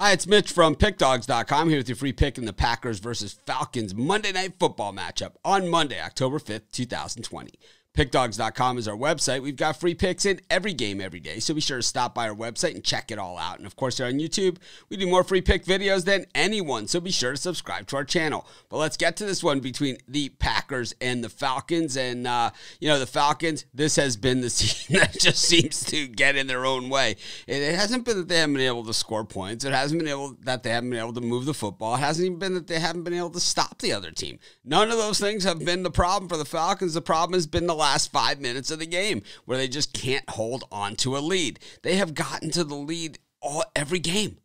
Hi, it's Mitch from PickDogs.com here with your free pick in the Packers versus Falcons Monday Night Football matchup on Monday, October 5th, 2020. PickDogs.com is our website. We've got free picks in every game every day, so be sure to stop by our website and check it all out. And of course, here on YouTube, we do more free pick videos than anyone, so be sure to subscribe to our channel. But let's get to this one between the Packers and the Falcons. And, uh, you know, the Falcons, this has been the team that just seems to get in their own way. it hasn't been that they haven't been able to score points, it hasn't been able that they haven't been able to move the football, it hasn't even been that they haven't been able to stop the other team. None of those things have been the problem for the Falcons. The problem has been the last five minutes of the game where they just can't hold on to a lead. They have gotten to the lead all every game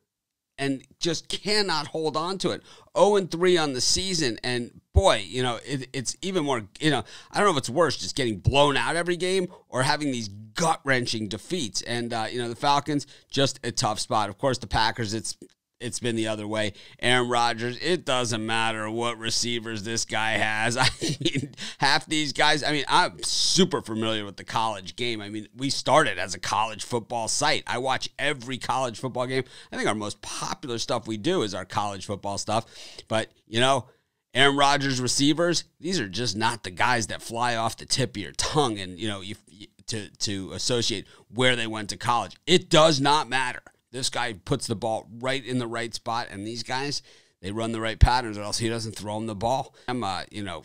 and just cannot hold on to it. 0 and 3 on the season. And boy, you know, it, it's even more, you know, I don't know if it's worse just getting blown out every game or having these gut wrenching defeats. And, uh, you know, the Falcons, just a tough spot. Of course, the Packers, it's it's been the other way. Aaron Rodgers, it doesn't matter what receivers this guy has. I mean, half these guys, I mean, I'm super familiar with the college game. I mean, we started as a college football site. I watch every college football game. I think our most popular stuff we do is our college football stuff. But, you know, Aaron Rodgers receivers, these are just not the guys that fly off the tip of your tongue and, you know, you, to to associate where they went to college. It does not matter. This guy puts the ball right in the right spot, and these guys they run the right patterns, or else he doesn't throw him the ball. I'm, uh, you know,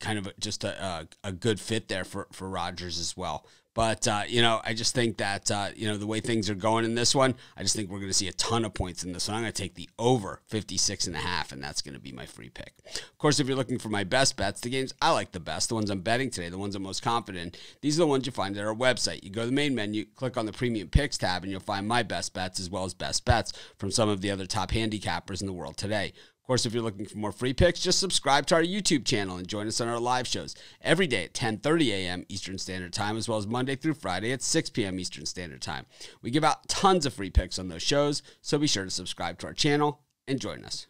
kind of just a, a, uh, a good fit there for for Rodgers as well. But uh, you know, I just think that uh, you know the way things are going in this one, I just think we're going to see a ton of points in this one. I'm going to take the over 56 and a half, and that's going to be my free pick. Of course, if you're looking for my best bets, the games I like the best, the ones I'm betting today, the ones I'm most confident, these are the ones you find at our website. You go to the main menu, click on the premium picks tab, and you'll find my best bets as well as best bets from some of the other top handicappers in the world today. Of course, if you're looking for more free picks, just subscribe to our YouTube channel and join us on our live shows every day at 10:30 a.m. Eastern Standard Time, as well as Monday. Monday through Friday at 6 p.m. Eastern Standard Time. We give out tons of free picks on those shows, so be sure to subscribe to our channel and join us.